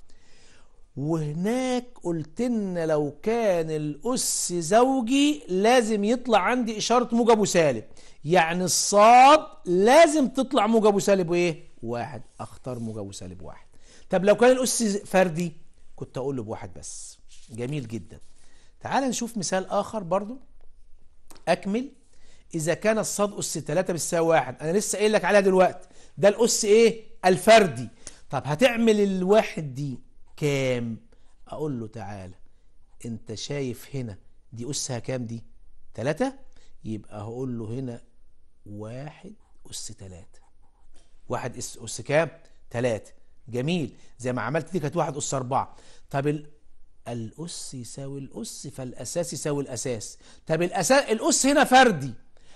وهناك قلت لنا لو كان الأس زوجي لازم يطلع عندي إشارة موجب وسالب يعني الصاد لازم تطلع موجب وسالب وإيه؟ واحد أختار موجب وسالب واحد طب لو كان الأس فردي كنت أقول له بواحد بس جميل جدا تعال نشوف مثال آخر برضو أكمل إذا كان الصاد أس 3 بتساوي 1 أنا لسه قايل لك عليها دلوقتي ده الأس إيه؟ الفردي طب هتعمل الواحد دي كام؟ أقول له تعالى أنت شايف هنا دي أسها كام دي؟ 3 يبقى هقول له هنا 1 أس 3 1 أس أس كام؟ 3 جميل زي ما عملت دي كانت 1 أس 4 طب الأس يساوي الأس فالأساس يساوي الأساس طب الأساس الأس هنا فردي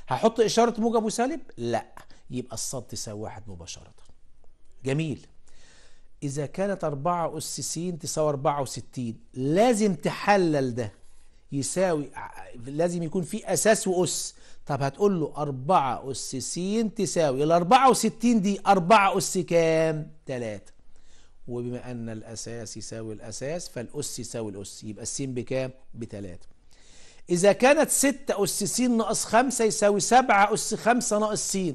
هحط إشارة موجب وسالب؟ لا يبقى الصاد تساوي واحد مباشرة جميل إذا كانت 4 أس س تساوي 64 لازم تحلل ده يساوي لازم يكون في أساس وأس طب هتقول له 4 أس س تساوي ال 64 دي 4 أس كام؟ 3 وبما أن الأساس يساوي الأساس فالأس يساوي الأس يبقى السين بكام؟ بتلاتة إذا كانت ستة أس س ناقص خمسة يساوي سبعة أس خمسة ناقص س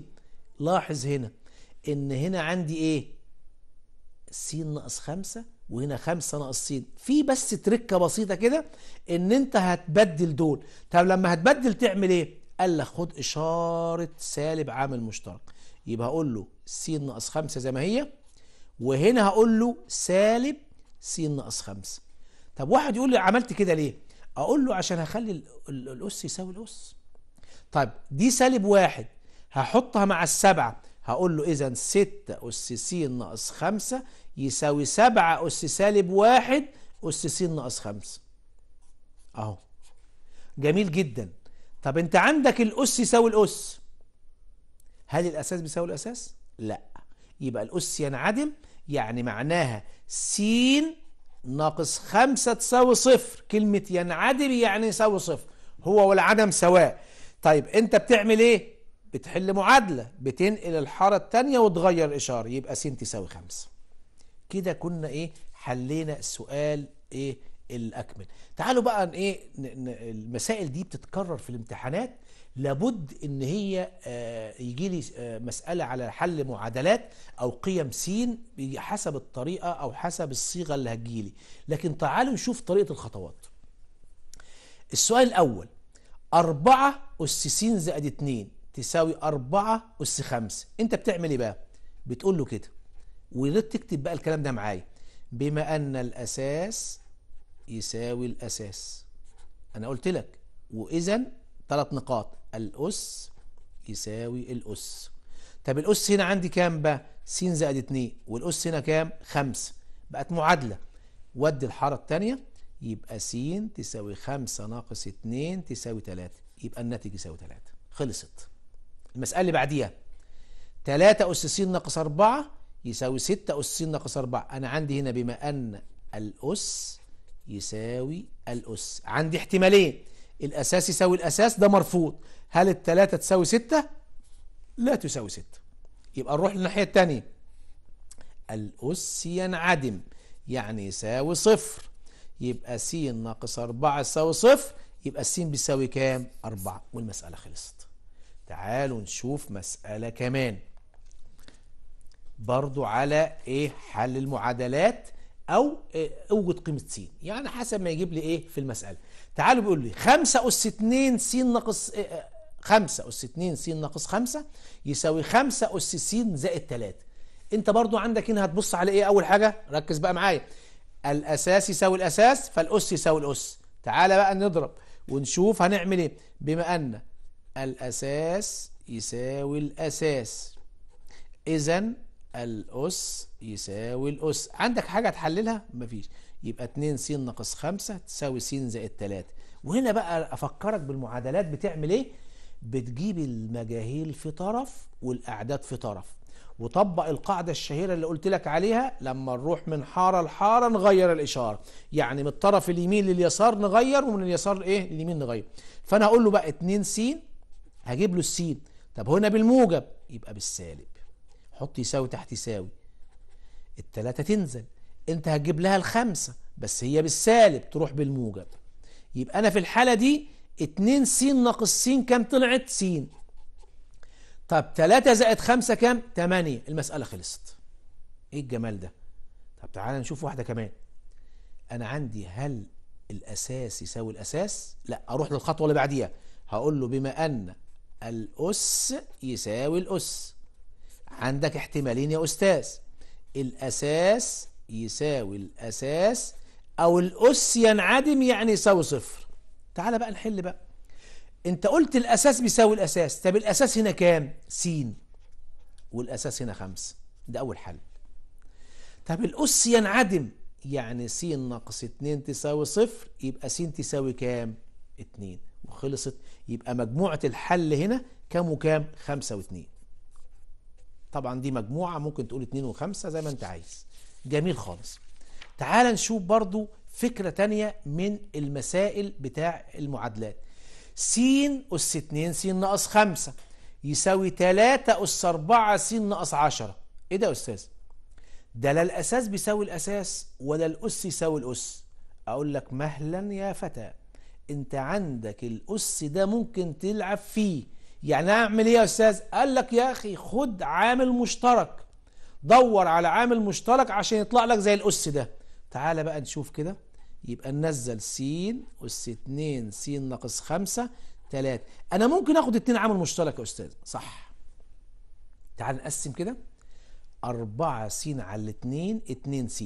لاحظ هنا إن هنا عندي إيه س ناقص خمسة وهنا خمسة ناقص س في بس تركة بسيطة كده إن أنت هتبدل دول طب لما هتبدل تعمل إيه قال لك خد إشارة سالب عامل مشترك يبقى هقول له س ناقص خمسة زي ما هي وهنا هقول له سالب س ناقص خمسة طب واحد يقول لي عملت كده ليه اقول له عشان هخلي الاس يساوي الاس طيب دي سالب واحد هحطها مع السبعة هقول له اذا ستة اس س ناقص خمسة يساوي سبعة اس سالب واحد اس س ناقص خمسة اهو جميل جدا طب انت عندك الاس يساوي الاس هل الاساس بيساوي الاساس لا يبقى الاس ينعدم يعني معناها س ناقص خمسة تساوي صفر كلمة ينعدم يعني يساوي صفر هو والعدم سواء طيب انت بتعمل ايه بتحل معادلة بتنقل الحارة التانية وتغير الإشارة يبقى س تساوي خمسة كده كنا ايه حلينا السؤال ايه الأكمل تعالوا بقى ايه المسائل دي بتتكرر في الامتحانات لابد ان هي آه، يجي لي آه، مساله على حل معادلات او قيم س حسب الطريقه او حسب الصيغه اللي هتجي لي لكن تعالوا نشوف طريقه الخطوات السؤال الاول 4 اس س زائد 2 تساوي 4 اس 5 انت بتعمل ايه بقى بتقول له كده ويريد تكتب بقى الكلام ده معايا بما ان الاساس يساوي الاساس انا قلت لك واذا ثلاث نقاط الأس يساوي الأس طب الأس هنا عندي كام بقى س زائد 2 والأس هنا كام 5 بقت معادلة ودي الحارة التانية يبقى س تساوي 5 ناقص 2 تساوي 3 يبقى الناتج يساوي 3 خلصت المسألة اللي بعديها 3 أس س ناقص 4 يساوي 6 أس س ناقص 4 أنا عندي هنا بما أن الأس يساوي الأس عندي احتمالين الأساس يساوي الأساس ده مرفوض هل التلاتة تساوي ستة؟ لا تساوي ستة يبقى نروح للناحية التانية الأس ينعدم يعني يساوي صفر يبقى س ناقص أربعة يساوي صفر يبقى س بيساوي كام؟ أربعة والمسألة خلصت تعالوا نشوف مسألة كمان برضو على ايه حل المعادلات او إيه؟ اوجد قيمه س يعني حسب ما يجيب لي ايه في المساله تعالوا بيقول لي 5 أس 2 س ناقص 5 أس 2 س ناقص 5 يساوي 5 أس س زائد 3 أنت برضو عندك هنا هتبص على إيه أول حاجة ركز بقى معايا الأساس يساوي الأساس فالأس يساوي الأس تعالى بقى نضرب ونشوف هنعمل إيه بما أن الأساس يساوي الأساس إذا الأس يساوي الأس عندك حاجة تحللها؟ مفيش يبقى 2 س ناقص 5 تساوي س زائد 3 وهنا بقى افكرك بالمعادلات بتعمل ايه بتجيب المجاهيل في طرف والاعداد في طرف وطبق القاعدة الشهيرة اللي قلت لك عليها لما نروح من حارة لحارة نغير الإشارة يعني من الطرف اليمين لليسار نغير ومن اليسار إيه لليمين نغير فأنا أقول له بقى 2 س هجيب له السين طب هنا بالموجب يبقى بالسالب حط يساوي تحت يساوي التلاتة تنزل انت هتجيب لها الخمسة بس هي بالسالب تروح بالموجب يبقى انا في الحالة دي 2 س ناقص س كام طلعت س طب 3 زائد 5 كام 8 المسألة خلصت ايه الجمال ده طب تعالى نشوف واحدة كمان انا عندي هل الاساس يساوي الاساس لا اروح للخطوة اللي بعديها هقول له بما ان الأس يساوي الأس عندك احتمالين يا أستاذ الأساس يساوي الأساس أو الأس ينعدم يعني يساوي صفر تعال بقى نحل بقى أنت قلت الأساس بيساوي الأساس طب الأساس هنا كام؟ س والأساس هنا خمسة ده أول حل طب الأس ينعدم يعني س ناقص 2 تساوي صفر يبقى س تساوي كام؟ 2 وخلصت يبقى مجموعة الحل هنا كام وكام؟ 5 و2 طبعا دي مجموعة ممكن تقول 2 و5 زي ما أنت عايز جميل خالص تعال نشوف برضو فكرة تانية من المسائل بتاع المعادلات س أس 2 س ناقص 5 يساوي 3 أس 4 س ناقص 10 إيه ده يا أستاذ؟ ده لا الأساس بيساوي الأساس ولا الأس يساوي الأس أقول لك مهلا يا فتى أنت عندك الأس ده ممكن تلعب فيه يعني أعمل إيه يا أستاذ؟ قال لك يا أخي خد عامل مشترك دور على عامل مشترك عشان يطلع لك زي الأس ده تعال بقى نشوف كده يبقى ننزل س أس 2 س ناقص 5 3 أنا ممكن آخد 2 عامل مشترك يا أستاذ صح تعال نقسم كده 4 س على 2 2 س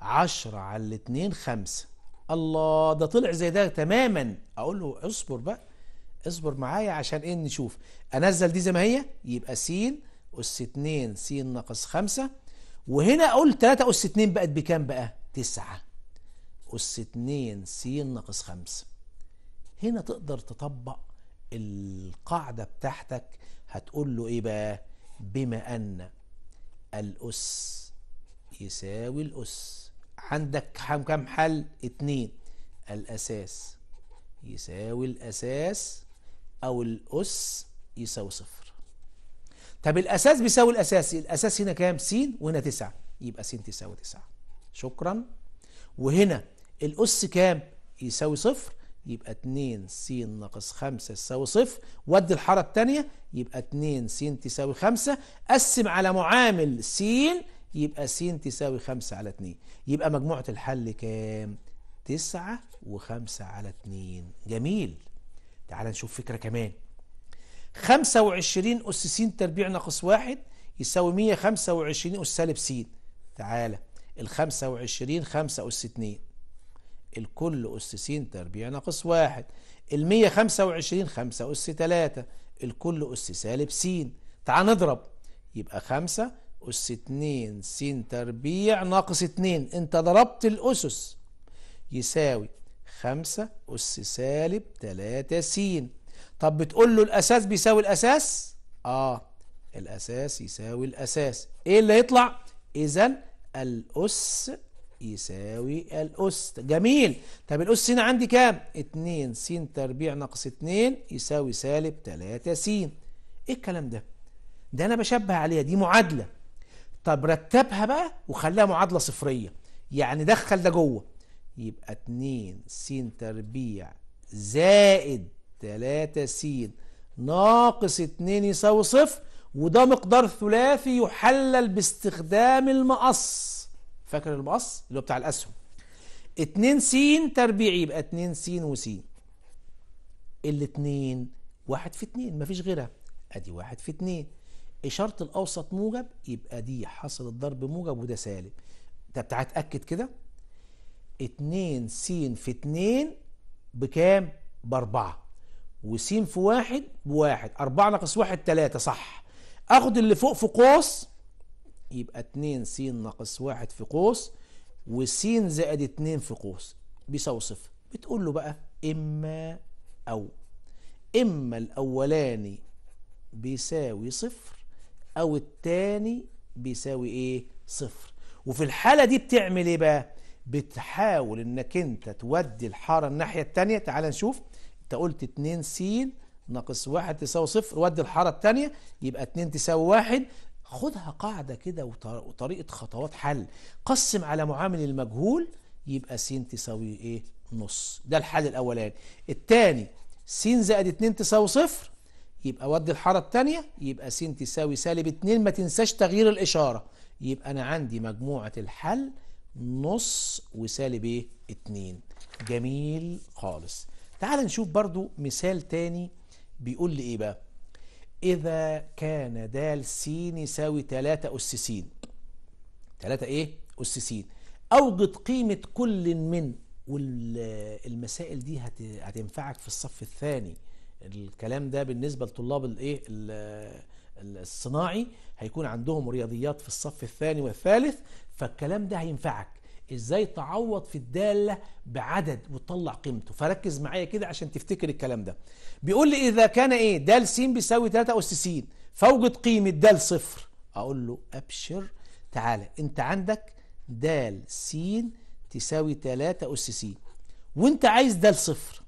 10 على 2 5 الله ده طلع زي ده تماما اقول له اصبر بقى اصبر معايا عشان ايه نشوف انزل دي زي ما هي يبقى س أس 2 س ناقص 5 وهنا أقول 3 أس 2 بقت بكام بقى؟ 9 أس 2 س ناقص 5 هنا تقدر تطبق القاعدة بتاعتك هتقول له إيه بقى؟ بما أن الأس يساوي الأس عندك كام حل؟ 2 الأساس يساوي الأساس أو الأس يساوي صفر طب الأساس بيساوي الأساسي الأساس هنا كام س وهنا 9 يبقى س تساوي 9 شكرا وهنا الأس كام يساوي صفر يبقى 2 س ناقص 5 يساوي صفر ودي الحارة الثانيه يبقى 2 س تساوي 5 قسم على معامل س يبقى س تساوي 5 على 2 يبقى مجموعة الحل كام؟ 9 و5 على 2 جميل تعال نشوف فكرة كمان 25 أس س تربيع ناقص واحد يساوي 125 أس سالب س تعالى ال 25 5 أس 2 الكل أس س تربيع ناقص واحد ال 125 5 أس 3 الكل أس سالب س تعال نضرب يبقى 5 أس 2 س تربيع ناقص 2 أنت ضربت الأسس يساوي 5 أس سالب 3 س طب بتقول له الاساس بيساوي الاساس اه الاساس يساوي الاساس ايه اللي هيطلع اذا الاس يساوي الاس جميل طب الاس هنا عندي كام 2 س تربيع ناقص 2 يساوي سالب 3 س ايه الكلام ده ده انا بشبه عليها دي معادله طب رتبها بقى وخليها معادله صفريه يعني دخل ده جوه يبقى 2 س تربيع زائد 3 س ناقص 2 يساوي صفر وده مقدار ثلاثي يحلل باستخدام المقص فاكر المقص اللي هو بتاع الاسهم 2 س تربيعي يبقى 2 س وس الاثنين واحد في 2 مفيش غيرها ادي واحد في 2 اشارة الاوسط موجب يبقى دي حصل الضرب موجب وده سالب طب تعالى اتاكد كده 2 س في 2 بكام؟ باربعة وس في واحد بواحد أربعة ناقص واحد تلاتة صح أخد اللي فوق في قوس يبقى اتنين س ناقص واحد في قوس وس زائد اتنين في قوس بيساوي صفر بتقول له بقى إما أو إما الأولاني بيساوي صفر أو التاني بيساوي إيه؟ صفر وفي الحالة دي بتعمل إيه بقى؟ بتحاول إنك أنت تودي الحارة الناحية التانية تعال نشوف انت قلت 2 س ناقص 1 تساوي صفر ودي الحاره الثانيه يبقى 2 تساوي 1 خدها قاعده كده وطريقه خطوات حل قسم على معامل المجهول يبقى س تساوي ايه نص ده الحل الاولاني الثاني س زائد 2 تساوي صفر يبقى ودي الحاره الثانيه يبقى س تساوي سالب 2 ما تنساش تغيير الاشاره يبقى انا عندي مجموعه الحل نص وسالب ايه 2 جميل خالص تعال نشوف برضو مثال تاني بيقول لي ايه بقى اذا كان د س يساوي 3 اس س 3 ايه اس س اوجد قيمه كل من والمسائل دي هتنفعك في الصف الثاني الكلام ده بالنسبه لطلاب الايه الصناعي هيكون عندهم رياضيات في الصف الثاني والثالث فالكلام ده هينفعك ازاي تعوض في الدالة بعدد وتطلع قيمته فركز معايا كده عشان تفتكر الكلام ده بيقول لي اذا كان ايه دال س بيساوي 3 اس س فوجد قيمة دال صفر اقول له ابشر تعالى انت عندك دال س تساوي 3 اس س وانت عايز دال صفر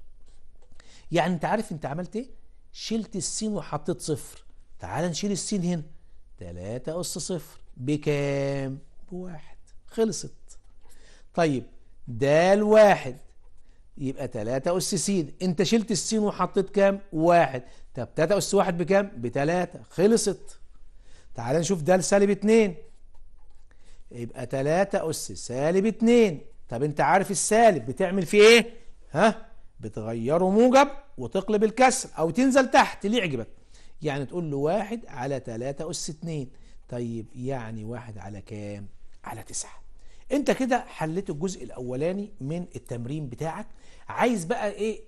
يعني انت عارف انت عملت ايه شلت السين وحطيت صفر تعال نشيل السين هنا 3 اس صفر بكام بواحد خلصت طيب د واحد يبقى 3 أس س أنت شلت السين وحطيت كام؟ واحد طب 3 أس واحد بكام؟ بتلاتة خلصت تعال نشوف د سالب 2 يبقى 3 أس سالب 2 طب أنت عارف السالب بتعمل فيه إيه؟ ها؟ بتغيره موجب وتقلب الكسر أو تنزل تحت اللي يعجبك يعني تقول له واحد على 3 أس 2 طيب يعني واحد على كام؟ على 9 انت كده حليت الجزء الاولاني من التمرين بتاعك عايز بقى ايه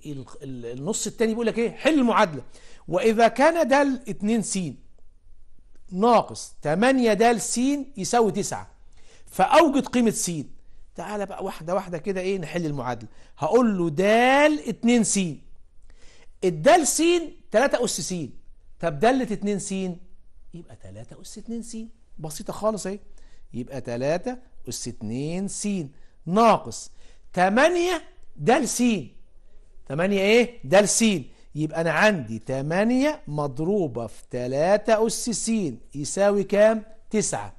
النص التاني بيقول لك ايه حل المعادله واذا كان د 2 س ناقص 8 د س يساوي 9 فاوجد قيمه س تعالى بقى واحده واحده كده ايه نحل المعادله هقول له د 2 س الدال س 3 اس س طب دالة 2 س يبقى 3 اس 2 س بسيطه خالص اهي يبقى 3 أس 2 س ناقص 8 د س 8 إيه؟ د س يبقى أنا عندي 8 مضروبة في 3 أس س يساوي كام؟ 9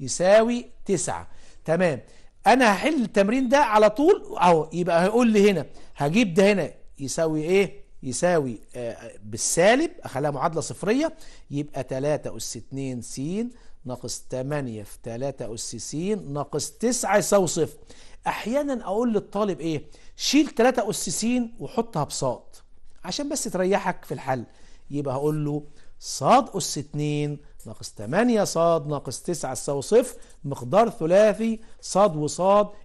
يساوي 9 تمام أنا هحل التمرين ده على طول أهو يبقى هيقول لي هنا هجيب ده هنا يساوي إيه؟ يساوي آه، بالسالب اخليها معادله صفريه يبقى 3 اس 2 س ناقص 8 في 3 أس س ناقص 9 يساوي صفر أحيانا أقول للطالب إيه شيل 3 أس س وحطها بصاد عشان بس تريحك في الحل يبقى هقول له صاد أس 2 ناقص 8 ص ناقص 9 يساوي صفر مقدار ثلاثي ص وص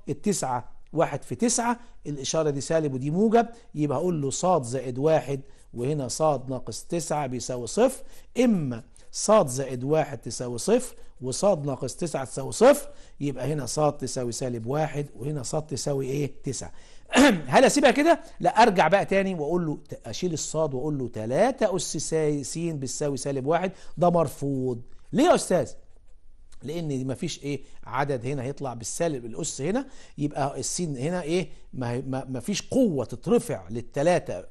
التسعة واحد في تسعة الإشارة دي سالب ودي موجب يبقى هقول له ص زائد واحد وهنا ص ناقص 9 بيساوي صفر إما ص زائد واحد تساوي صفر وص ناقص تسعة تساوي صفر يبقى هنا ص تساوي سالب واحد وهنا ص تساوي ايه تسعة هل اسيبها كده لا ارجع بقى تاني واقول له اشيل الصاد واقول له 3 اس س بتساوي سالب واحد ده مرفوض ليه يا استاذ لان ما فيش ايه عدد هنا هيطلع بالسالب الاس هنا يبقى السين هنا ايه ما فيش قوه تترفع للثلاثه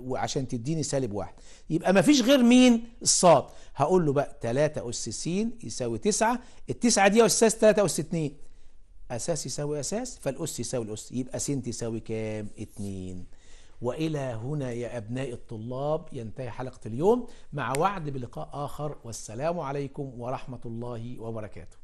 وعشان تديني سالب واحد يبقى ما فيش غير مين الصاد هقول له بقى 3 اس س يساوي 9 التسعه دي يا استاذ 3 اس 2 اساس يساوي اساس فالاس يساوي الاس يبقى س تساوي كام 2 والى هنا يا ابناء الطلاب ينتهي حلقه اليوم مع وعد بلقاء اخر والسلام عليكم ورحمه الله وبركاته